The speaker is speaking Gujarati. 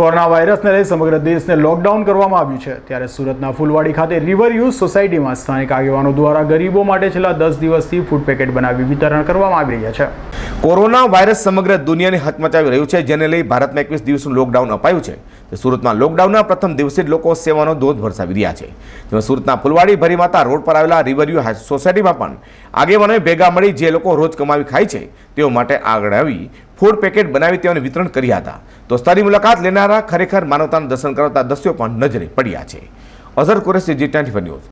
કોરોના વાયરસને લઈ સમગ્ર દેશને લોકડાઉન કરવામાં આવ્યું છે ત્યારે સુરતના ફૂલવાડી ખાતે રિવર યુઝ સોસાયટીમાં સ્થાનિક આગેવાનો દ્વારા ગરીબો માટે છેલ્લા દસ દિવસથી ફૂડ પેકેટ બનાવી વિતરણ કરવામાં આવી રહ્યા છે કોરોના વાયરસ સમગ્ર દુનિયાને હકમચાવી રહ્યું છે જેને લઈ ભારતમાં એકવીસ દિવસનું લોકડાઉન અપાયું છે સુરતમાં લોકડાઉનના પ્રથમ દિવસે જ લોકો સેવાનો ધોધ વરસાવી રહ્યા છે તેમાં સુરતના ફુલવાડી ભરીમાતા રોડ પર આવેલા રિવરવ્યુ સોસાયટીમાં પણ આગેવાનોએ ભેગા મળી જે લોકો રોજ કમાવી ખાય છે તેઓ માટે આગળ આવી ફૂડ પેકેટ બનાવી તેઓને વિતરણ કર્યા હતા તો સ્થળની મુલાકાત લેનારા ખરેખર માનવતાનું દર્શન કરાવતા દ્રશ્યો પણ નજરે પડ્યા છે અઝર કુરેશી જી ટ્વેન્ટી ન્યૂઝ